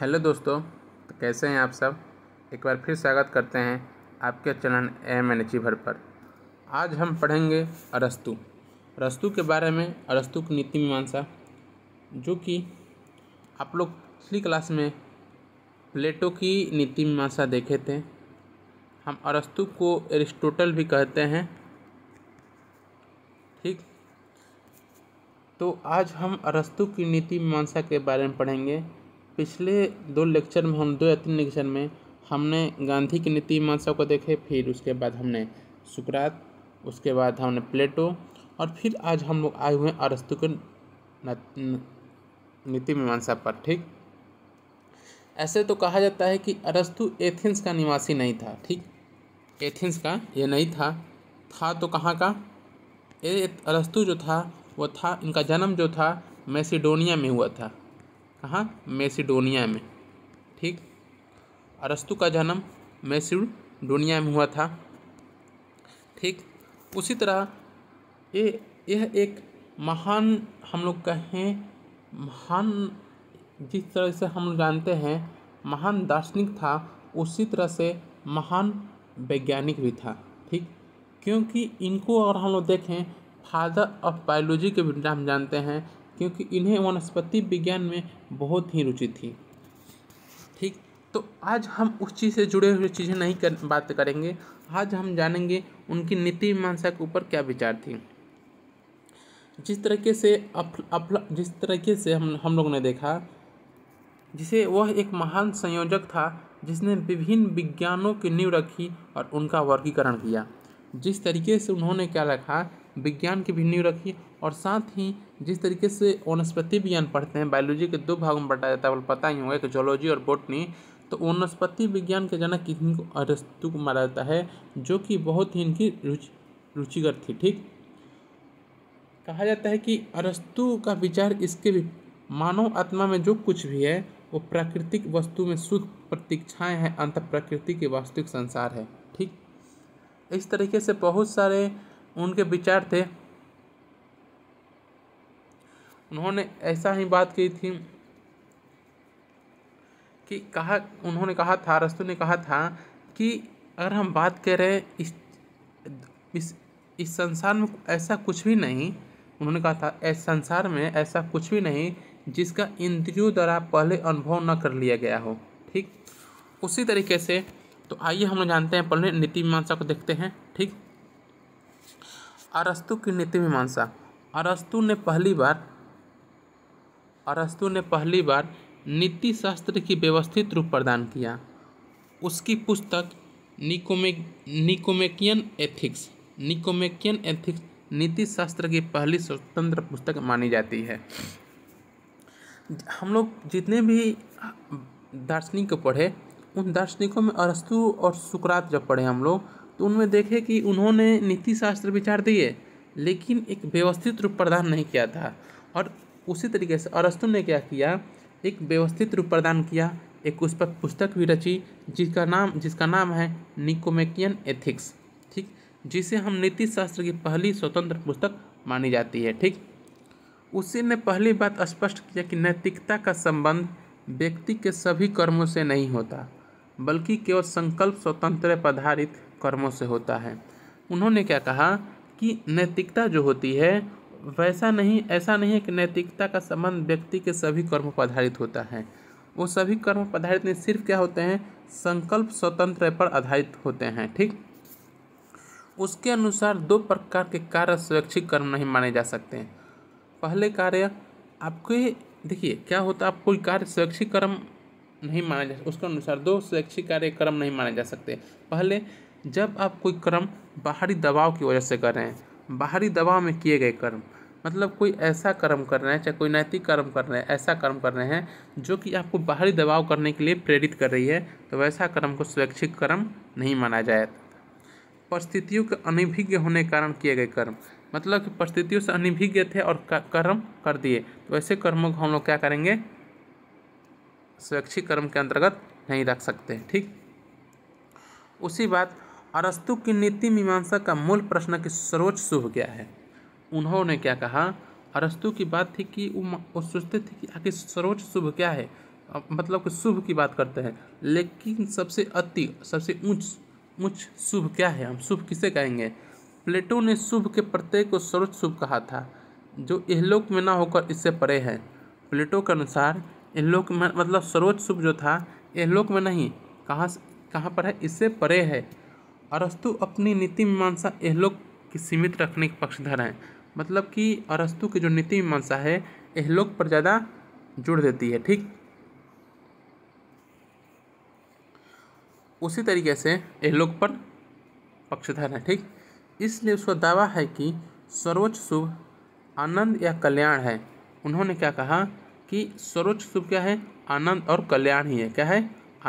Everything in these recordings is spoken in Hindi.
हेलो दोस्तों तो कैसे हैं आप सब एक बार फिर स्वागत करते हैं आपके चैनल एम एन भर पर आज हम पढ़ेंगे अरस्तु अरस्तु के बारे में अरस्तु की नीति मीमांसा जो कि आप लोग पिछली क्लास में प्लेटो की नीति मीमांसा देखे थे हम अरस्तु को एरिस्टोटल भी कहते हैं ठीक तो आज हम अरस्तु की नीति मीमांसा के बारे में पढ़ेंगे पिछले दो लेक्चर में हम दो या तीन लेक्चर में हमने गांधी की नीति मीमांसा को देखे फिर उसके बाद हमने सुकरात उसके बाद हमने प्लेटो और फिर आज हम लोग आए हुए हैं अरस्तु के नीति मीमांसा पर ठीक ऐसे तो कहा जाता है कि अरस्तु एथेंस का निवासी नहीं था ठीक एथेंस का ये नहीं था था तो कहाँ का ए अरस्तु जो था वो था इनका जन्म जो था मैसिडोनिया में हुआ था कहाँ मेसिडोनिया में ठीक अरस्तु का जन्म मेसिडोनिया में हुआ था ठीक उसी तरह ये यह एक महान हम लोग कहें महान जिस तरह से हम जानते हैं महान दार्शनिक था उसी तरह से महान वैज्ञानिक भी था ठीक क्योंकि इनको अगर हम लोग देखें फादर ऑफ बायोलॉजी के भी नाम जानते हैं क्योंकि इन्हें वनस्पति विज्ञान में बहुत ही रुचि थी ठीक तो आज हम उस चीज़ से जुड़े हुए चीज़ें नहीं कर बात करेंगे आज हम जानेंगे उनकी नीति मीमांसा के ऊपर क्या विचार थी जिस तरीके से अफल अफल जिस तरीके से हम हम लोग ने देखा जिसे वह एक महान संयोजक था जिसने विभिन्न विज्ञानों की नींव रखी और उनका वर्गीकरण किया जिस तरीके से उन्होंने क्या रखा विज्ञान की भी नींव रखी और साथ ही जिस तरीके से वनस्पति विज्ञान पढ़ते हैं बायोलॉजी के दो भागों में बांटा जाता है पता ही होगा एक जोलॉजी और बोटनी तो वनस्पति विज्ञान के जनक किसी को अरस्तु को माना जाता है जो कि बहुत ही इनकी रुचि रुचिकर थी ठीक कहा जाता है कि अरस्तु का विचार इसके भी मानव आत्मा में जो कुछ भी है वो प्राकृतिक वस्तु में शुद्ध प्रतीक्षाएँ हैं अंत प्रकृति के वास्तविक संसार है ठीक इस तरीके से बहुत सारे उनके विचार थे उन्होंने ऐसा ही बात की थी कि कहा उन्होंने कहा था रस्तु ने कहा था कि अगर हम बात करें इस इस इस संसार में ऐसा कुछ भी नहीं उन्होंने कहा था ऐसे संसार में ऐसा कुछ भी नहीं जिसका इंद्रियों द्वारा पहले अनुभव न कर लिया गया हो ठीक उसी तरीके से तो आइए हम लोग जानते हैं पहले नीति मीमांसा को देखते हैं ठीक अरस्तु की नीति मीमांसा अरस्तु ने पहली बार अरस्तु ने पहली बार नीति शास्त्र की व्यवस्थित रूप प्रदान किया उसकी पुस्तक निकोमे निकोमेकियन एथिक्स निकोमेकियन एथिक्स नीति शास्त्र की पहली स्वतंत्र पुस्तक मानी जाती है हम लोग जितने भी दार्शनिक पढ़े उन दार्शनिकों में अरस्तु और सुकरात जब पढ़े हम लोग तो उनमें देखें कि उन्होंने नीति शास्त्र विचार दिए लेकिन एक व्यवस्थित रूप प्रदान नहीं किया था और उसी तरीके से अरस्तु ने क्या किया एक व्यवस्थित रूप प्रदान किया एक उस पर पुस्तक भी रची जिसका नाम जिसका नाम है निकोमेकियन एथिक्स ठीक जिसे हम नीति शास्त्र की पहली स्वतंत्र पुस्तक मानी जाती है ठीक उसी ने पहली बात स्पष्ट किया कि नैतिकता का संबंध व्यक्ति के सभी कर्मों से नहीं होता बल्कि केवल संकल्प स्वतंत्र पर आधारित कर्मों से होता है उन्होंने क्या कहा कि नैतिकता जो होती है वैसा नहीं ऐसा नहीं है कि नैतिकता का संबंध व्यक्ति के सभी कर्मों पर आधारित होता है वो सभी कर्म पर आधारित नहीं सिर्फ क्या होते हैं संकल्प स्वतंत्र पर आधारित होते हैं ठीक उसके अनुसार दो प्रकार के कार्य स्वैच्छिक कर्म नहीं माने जा सकते हैं पहले कार्य आपके देखिए क्या होता है आप कोई कार्य स्वैच्छिक कर्म नहीं माना जा उसके अनुसार दो स्वैच्छिक कार्य कर्म नहीं माने जा सकते पहले जब आप कोई कर्म बाहरी दबाव की वजह से कर रहे हैं बाहरी दबाव में किए गए कर्म मतलब कोई ऐसा कर्म कर रहे हैं चाहे कोई नैतिक कर्म कर रहे हैं ऐसा कर्म कर रहे हैं जो कि आपको बाहरी दबाव करने के लिए प्रेरित कर रही है तो वैसा कर्म को स्वैच्छिक कर्म नहीं माना जाए परिस्थितियों के अनिभिज्ञ होने के कारण किए गए कर्म मतलब कि परिस्थितियों से अनिभिज्ञ थे और कर्म कर दिए तो ऐसे कर्मों को हम लोग क्या करेंगे स्वैच्छिक कर्म के अंतर्गत नहीं रख सकते ठीक उसी बात अरस्तु की नीति मीमांसा का मूल प्रश्न की सर्वोच्च शुभ क्या है उन्होंने क्या कहा अरस्तु की बात थी कि वो सोचते थे कि आखिर सर्वोच्च शुभ क्या है मतलब कि शुभ की बात करते हैं लेकिन सबसे अति सबसे ऊंच ऊंच शुभ क्या है हम शुभ किसे कहेंगे प्लेटो ने शुभ के प्रत्यय को सर्वोच्च शुभ कहा था जो इहलोक में ना होकर इससे परे है प्लेटो के अनुसार इहलोक में मतलब सर्वोच्च शुभ जो था इहलोक में नहीं कहाँ कहाँ पर है इससे परे है अरस्तु अपनी नीति मीमांसा एहलोक की सीमित रखने के पक्षधर हैं मतलब कि अरस्तु की जो नीति मीमांसा है एहलोक पर ज़्यादा जुड़ देती है ठीक उसी तरीके से एहलोक पर पक्षधर है ठीक इसलिए उसका दावा है कि सर्वोच्च शुभ आनंद या कल्याण है उन्होंने क्या कहा कि सर्वोच्च शुभ क्या है आनंद और कल्याण ही है क्या है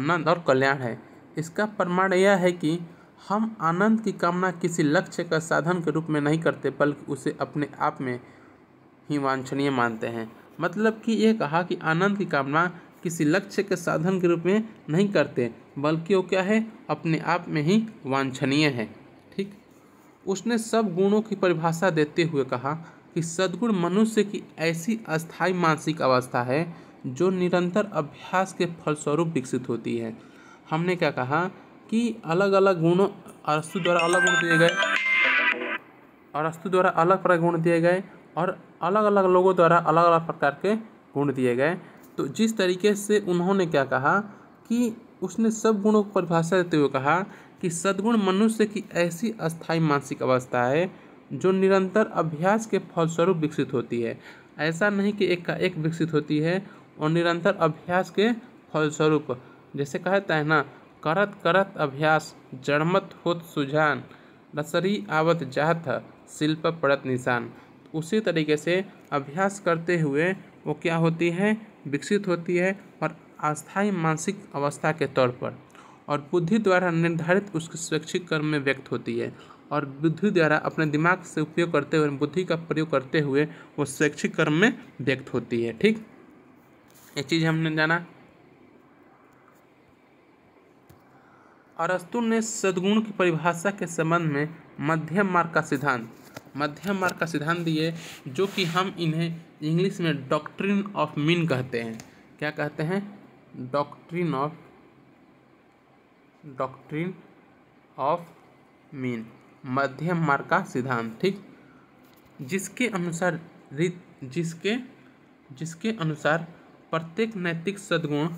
आनंद और कल्याण है इसका प्रमाण यह है कि हम आनंद की कामना किसी लक्ष्य का साधन के रूप में नहीं करते बल्कि उसे अपने आप में ही वांछनीय मानते हैं मतलब कि यह कहा कि आनंद की कामना किसी लक्ष्य के साधन के रूप में नहीं करते बल्कि वो क्या है अपने आप में ही वांछनीय है ठीक उसने सब गुणों की परिभाषा देते हुए कहा कि सद्गुण मनुष्य की ऐसी अस्थायी मानसिक अवस्था है जो निरंतर अभ्यास के फलस्वरूप विकसित होती है हमने क्या कहा कि अलग अलग गुण अरस्तु द्वारा अलग गुण दिए गए अरस्तु द्वारा अलग प्रकार गुण दिए गए और अलग अलग लोगों द्वारा अलग अलग प्रकार के गुण दिए गए तो जिस तरीके से उन्होंने क्या कहा कि उसने सब गुणों को परिभाषा देते हुए कहा कि सद्गुण मनुष्य की ऐसी अस्थायी मानसिक अवस्था है जो निरंतर अभ्यास के फलस्वरूप विकसित होती है ऐसा नहीं कि एक का एक विकसित होती है और निरंतर अभ्यास के फलस्वरूप जैसे कहता है ना करत करत अभ्यास जड़मत होत सुझान नसरी आवत जात शिल्प पड़त निशान उसी तरीके से अभ्यास करते हुए वो क्या होती है विकसित होती है और अस्थायी मानसिक अवस्था के तौर पर और बुद्धि द्वारा निर्धारित उसके स्वैच्छिक कर्म में व्यक्त होती है और बुद्धि द्वारा अपने दिमाग से उपयोग करते हुए बुद्धि का प्रयोग करते हुए वो स्वैच्छिक कर्म में व्यक्त होती है ठीक ये चीज़ हमने जाना अरस्तु ने सद्गुण की परिभाषा के संबंध में मध्यम मार्ग का सिद्धांत मध्यम मार्ग का सिद्धांत दिए जो कि हम इन्हें इंग्लिश में डॉक्ट्रिन ऑफ मीन कहते हैं क्या कहते हैं doctrine of doctrine of mean मध्यम मार्ग का सिद्धांत ठीक जिसके अनुसार जिसके जिसके अनुसार प्रत्येक नैतिक सद्गुण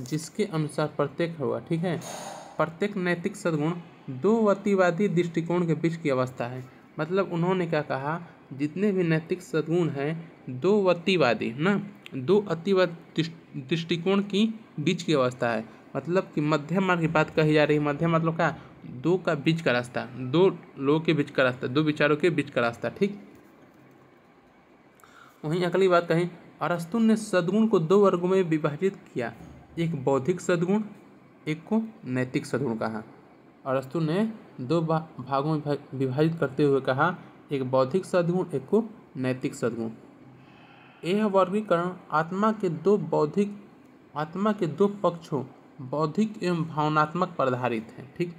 जिसके अनुसार प्रत्येक होगा ठीक है प्रत्येक नैतिक सद्गुण दो अतिवादी दृष्टिकोण के बीच की अवस्था है मतलब उन्होंने क्या कहा जितने भी नैतिक सद्गुण हैं दो अतिवादी ना दो अतिवाद दृष्टिकोण की बीच की अवस्था है मतलब कि मध्यम मार्ग की बात कही जा रही है मध्यम मतलब क्या दो का बीच का रास्ता दो लोगों के बीच का रास्ता दो विचारों के बीच का रास्ता ठीक वहीं अगली बात कहें अरस्तु ने सदगुण को दो वर्गों में विभाजित किया एक बौद्धिक सद्गुण एक को नैतिक सद्गुण कहा अरस्तु ने दो भागों में विभाजित करते हुए कहा एक बौद्धिक सद्गुण एक को नैतिक सद्गुण यह वर्गीकरण आत्मा के दो बौद्धिक आत्मा के दो पक्षों बौद्धिक एवं भावनात्मक पर आधारित हैं ठीक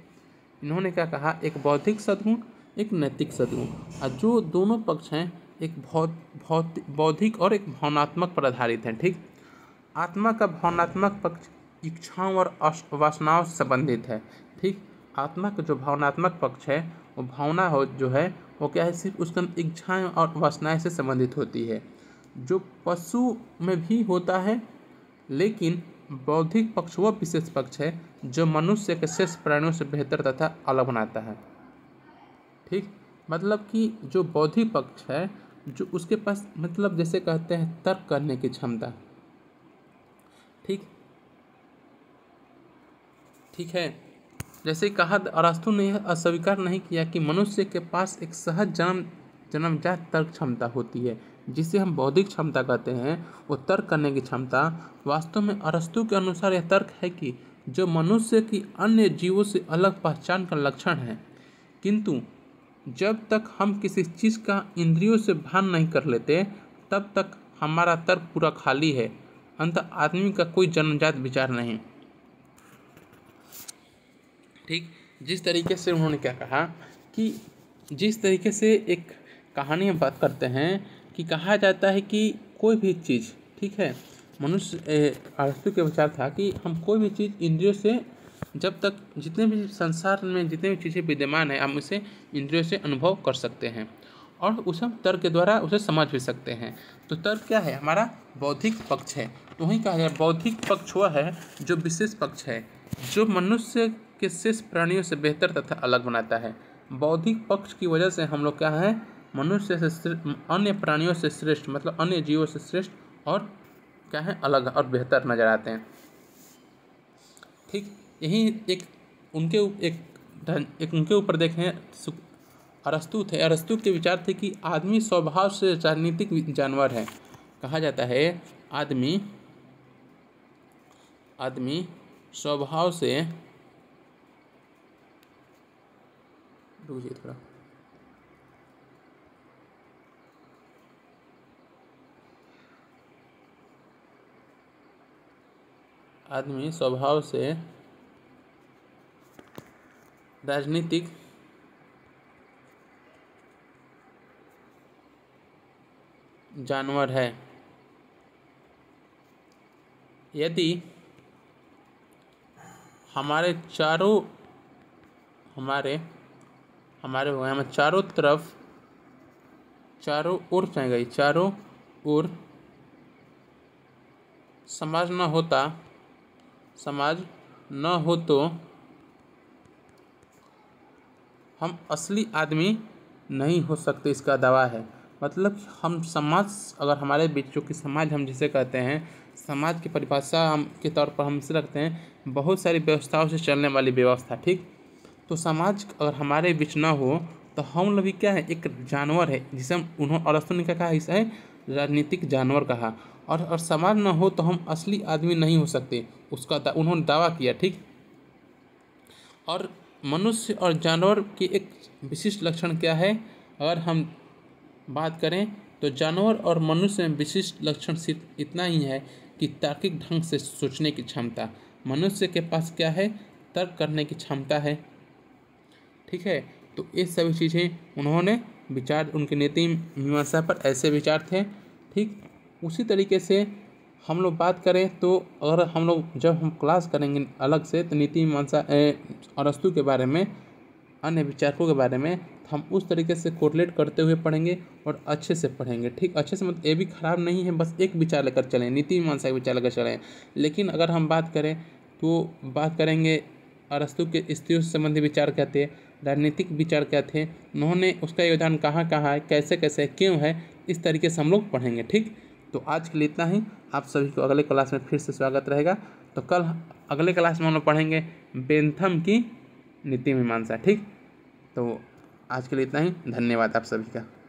इन्होंने क्या कहा एक बौद्धिक सद्गुण एक नैतिक सद्गुण और जो दोनों पक्ष हैं एक भौतिक बौद्धिक और एक भावनात्मक पर आधारित हैं ठीक आत्मा का भावनात्मक पक्ष इच्छाओं और वासनाओं से संबंधित है ठीक आत्मा का जो भावनात्मक पक्ष है वो भावना हो जो है वो क्या है सिर्फ उसका इच्छाएं और वासनाएं से संबंधित होती है जो पशु में भी होता है लेकिन बौद्धिक पक्ष वह विशेष पक्ष है जो मनुष्य के शेष प्राणियों से बेहतर तथा अलग बनाता है ठीक मतलब कि जो बौद्धिक पक्ष है जो उसके पास मतलब जैसे कहते हैं तर्क करने की क्षमता ठीक ठीक है जैसे कहा अरास्तु ने अस्वीकार नहीं किया कि मनुष्य के पास एक सहज जन्म जन्मजात तर्क क्षमता होती है जिसे हम बौद्धिक क्षमता कहते हैं वो तर्क करने की क्षमता वास्तव में अरस्तु के अनुसार यह तर्क है कि जो मनुष्य की अन्य जीवों से अलग पहचान का लक्षण है किंतु जब तक हम किसी चीज़ का इंद्रियों से भान नहीं कर लेते तब तक हमारा तर्क पूरा खाली है अंत आदमी का कोई जन्मजात विचार नहीं ठीक जिस तरीके से उन्होंने क्या कहा कि जिस तरीके से एक कहानी हम बात करते हैं कि कहा जाता है कि कोई भी चीज़ ठीक है मनुष्य अरस्तु के विचार था कि हम कोई भी चीज़ इंद्रियों से जब तक जितने भी संसार में जितने भी चीज़ें विद्यमान है हम उसे इंद्रियों से अनुभव कर सकते हैं और उसे हम तर्क के द्वारा उसे समझ भी सकते हैं तो तर्क क्या है हमारा बौद्धिक पक्ष है तो वहीं कहा जाए बौद्धिक पक्ष वह है जो विशेष पक्ष है जो मनुष्य के शेष प्राणियों से बेहतर तथा अलग बनाता है बौद्धिक पक्ष की वजह से हम लोग क्या है मनुष्य से अन्य प्राणियों से श्रेष्ठ मतलब अन्य जीवों से श्रेष्ठ और क्या है अलग और बेहतर नज़र आते हैं ठीक यही एक उनके एक एक उनके ऊपर देखें अरस्तु थे अरस्तु के विचार थे कि आदमी स्वभाव से राजनीतिक जानवर है कहा जाता है आदमी आदमी स्वभाव से थोड़ा आदमी स्वभाव से राजनीतिक जानवर है यदि हमारे चारों हमारे हमारे हो गए हमें चारों तरफ चारों ओर चाहे गई चारों ओर समाज न होता समाज न हो तो हम असली आदमी नहीं हो सकते इसका दावा है मतलब हम समाज अगर हमारे बीच जो कि समाज हम जिसे कहते हैं समाज की परिभाषा हम के तौर पर हम इसे रखते हैं बहुत सारी व्यवस्थाओं से चलने वाली व्यवस्था ठीक तो समाज अगर हमारे बीच ना हो तो हम लोग भी क्या है एक जानवर है जिसे हम उन्होंने और ने क्या कहा इसे राजनीतिक जानवर कहा और और समाज ना हो तो हम असली आदमी नहीं हो सकते उसका दा, उन्होंने दावा किया ठीक और मनुष्य और जानवर की एक विशिष्ट लक्षण क्या है अगर हम बात करें तो जानवर और मनुष्य में विशिष्ट लक्षण सिर्फ इतना ही है कि तार्किक ढंग से सोचने की क्षमता मनुष्य के पास क्या है तर्क करने की क्षमता है ठीक है तो ये सभी चीज़ें उन्होंने विचार उनके नीति मीमांसा पर ऐसे विचार थे ठीक उसी तरीके से हम लोग बात करें तो अगर हम लोग जब हम क्लास करेंगे अलग से तो नीति मीमांसा अरस्तु के बारे में अन्य विचारकों के बारे में तो हम उस तरीके से कोरलेट करते हुए पढ़ेंगे और अच्छे से पढ़ेंगे ठीक अच्छे से मतलब ये भी ख़राब नहीं है बस एक विचार लेकर चलें नीति मीमांसा का विचार लेकर चलें लेकिन अगर हम बात करें तो बात करेंगे अरस्तु के स्त्रियों से संबंधी विचार क्या थे राजनीतिक विचार क्या थे उन्होंने उसका योगदान कहाँ कहाँ है कैसे कैसे क्यों है इस तरीके से हम लोग पढ़ेंगे ठीक तो आज के लिए इतना ही आप सभी को अगले क्लास में फिर से स्वागत रहेगा तो कल अगले क्लास में हम लोग पढ़ेंगे बेंथम की नीति मीमांसा ठीक तो आज के लिए इतना ही धन्यवाद आप सभी का